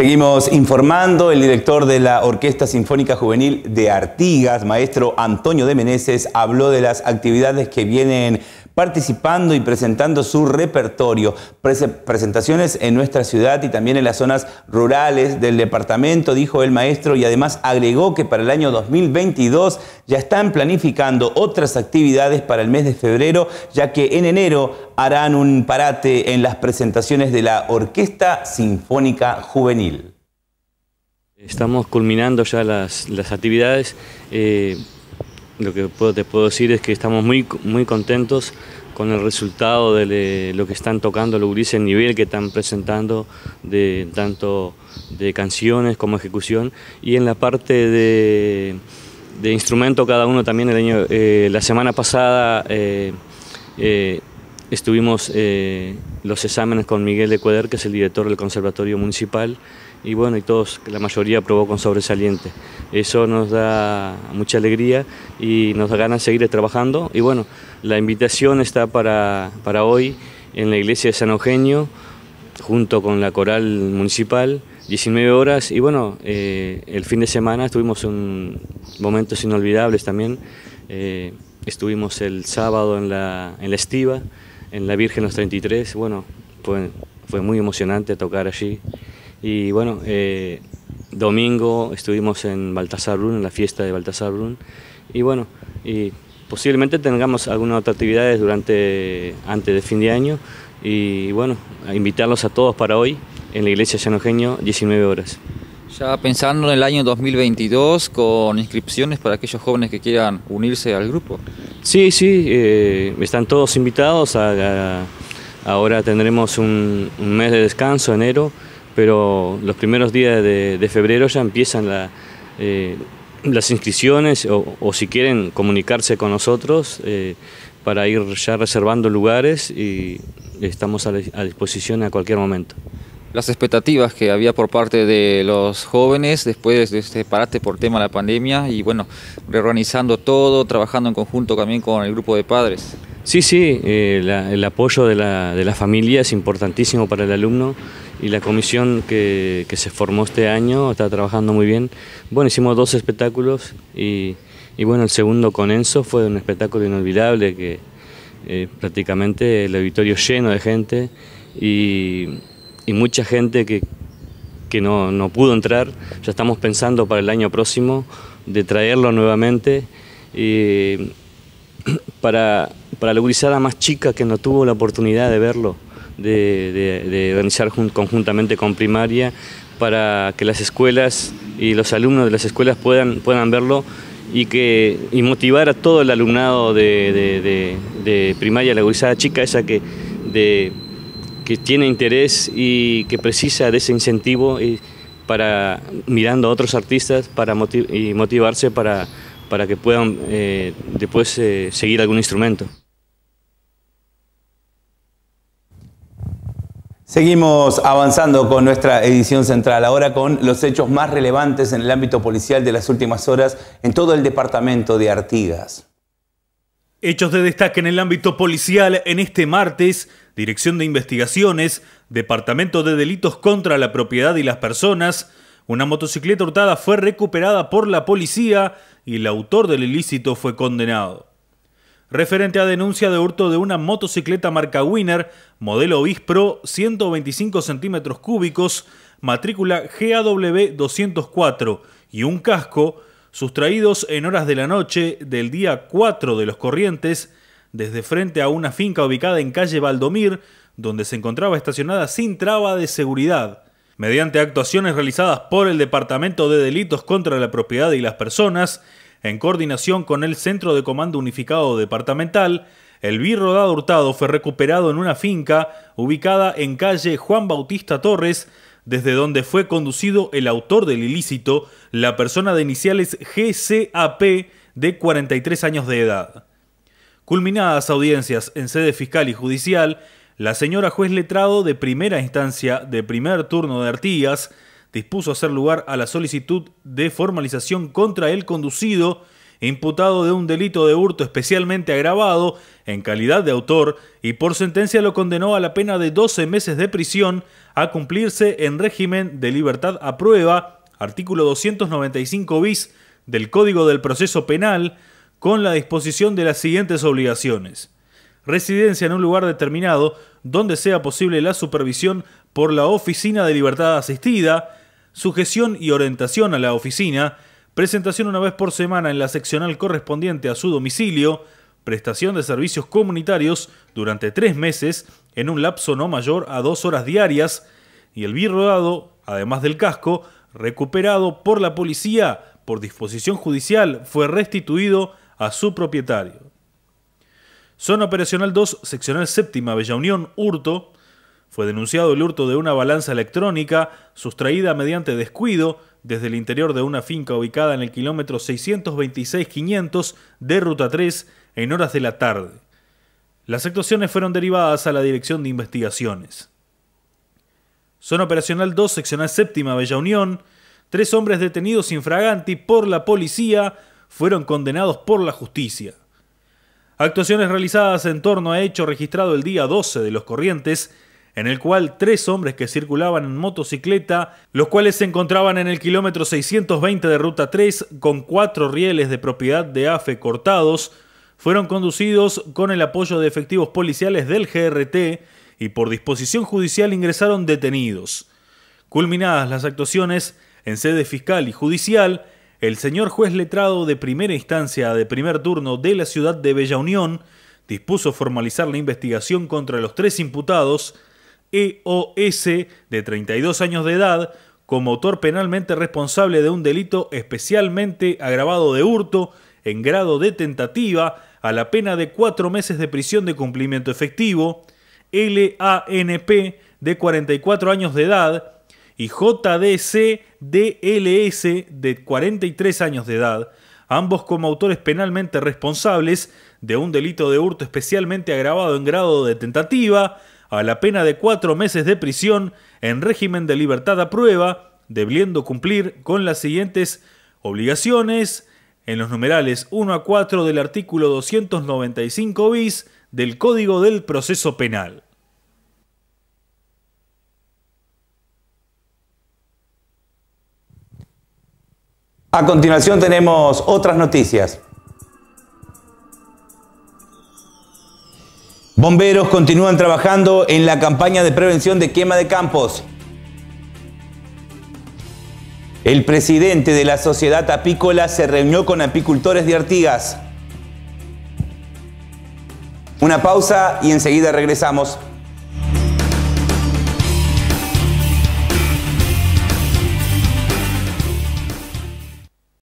Seguimos informando, el director de la Orquesta Sinfónica Juvenil de Artigas, maestro Antonio de Meneses, habló de las actividades que vienen participando y presentando su repertorio, presentaciones en nuestra ciudad y también en las zonas rurales del departamento, dijo el maestro, y además agregó que para el año 2022 ya están planificando otras actividades para el mes de febrero, ya que en enero harán un parate en las presentaciones de la Orquesta Sinfónica Juvenil. Estamos culminando ya las, las actividades. Eh, lo que te puedo decir es que estamos muy, muy contentos con el resultado de lo que están tocando los gurises, el nivel que están presentando, de, tanto de canciones como ejecución. Y en la parte de, de instrumento, cada uno también el año, eh, la semana pasada eh, eh, estuvimos los exámenes con Miguel de Cueder, que es el director del Conservatorio Municipal, y bueno, y todos, la mayoría aprobó con sobresaliente. Eso nos da mucha alegría y nos da ganas de seguir trabajando. Y bueno, la invitación está para, para hoy en la iglesia de San Eugenio, junto con la coral municipal, 19 horas. Y bueno, eh, el fin de semana tuvimos un, momentos inolvidables también. Eh, estuvimos el sábado en la, en la estiva, en la Virgen los 33. Bueno, fue muy emocionante tocar allí. Y bueno, eh, domingo estuvimos en Baltasar Brun, en la fiesta de Baltasar Brun. Y bueno, y posiblemente tengamos algunas otras actividades durante, antes de fin de año. Y bueno, a invitarlos a todos para hoy en la iglesia San Eugenio, 19 horas. Ya pensando en el año 2022 con inscripciones para aquellos jóvenes que quieran unirse al grupo. Sí, sí, eh, están todos invitados. ahora tendremos un, un mes de descanso, enero pero los primeros días de, febrero ya empiezan eh, las inscripciones o, si quieren comunicarse con nosotros eh, para ir ya reservando lugares y estamos a, disposición a cualquier momento las expectativas que había por parte de los jóvenes después de este parate por tema de la pandemia y bueno, reorganizando todo, trabajando en conjunto también con el grupo de padres. Sí, sí, eh, el apoyo de la, de la familia es importantísimo para el alumno y la comisión que, que, se formó este año está trabajando muy bien. Bueno, hicimos dos espectáculos y, bueno, el segundo con Enzo fue un espectáculo inolvidable que eh, prácticamente el auditorio lleno de gente y, mucha gente que, no, pudo entrar. Ya estamos pensando para el año próximo de traerlo nuevamente y para, para la más chica que no tuvo la oportunidad de verlo de, organizar conjuntamente con primaria para que las escuelas y los alumnos de las escuelas puedan, verlo y, que, motivar a todo el alumnado de, primaria, la gurizada chica, esa que, que tiene interés y que precisa de ese incentivo para mirando a otros artistas y motivarse para, que puedan eh, después eh, seguir algún instrumento. Seguimos avanzando con nuestra edición central, ahora con los hechos más relevantes en el ámbito policial de las últimas horas en todo el departamento de Artigas. Hechos de destaque en el ámbito policial en este martes, Dirección de Investigaciones, Departamento de Delitos contra la Propiedad y las Personas, una motocicleta hurtada fue recuperada por la policía y el autor del ilícito fue condenado referente a denuncia de hurto de una motocicleta marca Winner, modelo Vispro, 125 centímetros cúbicos, matrícula GAW 204 y un casco, sustraídos en horas de la noche del día 4 de los corrientes, desde frente a una finca ubicada en calle Valdomir, donde se encontraba estacionada sin traba de seguridad. Mediante actuaciones realizadas por el Departamento de Delitos contra la Propiedad y las Personas, en coordinación con el Centro de Comando Unificado Departamental, el birro de hurtado fue recuperado en una finca ubicada en calle Juan Bautista Torres, desde donde fue conducido el autor del ilícito, la persona de iniciales GCAP de 43 años de edad. Culminadas audiencias en sede fiscal y judicial, la señora juez letrado de primera instancia de primer turno de Artigas dispuso hacer lugar a la solicitud de formalización contra el conducido imputado de un delito de hurto especialmente agravado en calidad de autor y por sentencia lo condenó a la pena de 12 meses de prisión a cumplirse en régimen de libertad a prueba, artículo 295 bis del Código del Proceso Penal, con la disposición de las siguientes obligaciones. Residencia en un lugar determinado donde sea posible la supervisión por la Oficina de Libertad Asistida, sujeción y orientación a la oficina, presentación una vez por semana en la seccional correspondiente a su domicilio, prestación de servicios comunitarios durante tres meses en un lapso no mayor a dos horas diarias y el dado, además del casco, recuperado por la policía por disposición judicial, fue restituido a su propietario. Zona Operacional 2, Seccional Séptima, Bella Unión, Hurto, fue denunciado el hurto de una balanza electrónica sustraída mediante descuido desde el interior de una finca ubicada en el kilómetro 626-500 de Ruta 3 en horas de la tarde. Las actuaciones fueron derivadas a la Dirección de Investigaciones. Zona Operacional 2, Seccional Séptima, Bella Unión. Tres hombres detenidos infraganti por la policía fueron condenados por la justicia. Actuaciones realizadas en torno a hecho registrado el día 12 de los corrientes en el cual tres hombres que circulaban en motocicleta, los cuales se encontraban en el kilómetro 620 de ruta 3 con cuatro rieles de propiedad de AFE cortados, fueron conducidos con el apoyo de efectivos policiales del GRT y por disposición judicial ingresaron detenidos. Culminadas las actuaciones en sede fiscal y judicial, el señor juez letrado de primera instancia de primer turno de la ciudad de Bella Unión dispuso formalizar la investigación contra los tres imputados, EOS de 32 años de edad como autor penalmente responsable de un delito especialmente agravado de hurto en grado de tentativa a la pena de cuatro meses de prisión de cumplimiento efectivo, LANP de 44 años de edad y JDC DLS de 43 años de edad, ambos como autores penalmente responsables de un delito de hurto especialmente agravado en grado de tentativa a la pena de cuatro meses de prisión en régimen de libertad a prueba, debiendo cumplir con las siguientes obligaciones en los numerales 1 a 4 del artículo 295 bis del Código del Proceso Penal. A continuación tenemos otras noticias. Bomberos continúan trabajando en la campaña de prevención de quema de campos. El presidente de la Sociedad Apícola se reunió con apicultores de Artigas. Una pausa y enseguida regresamos.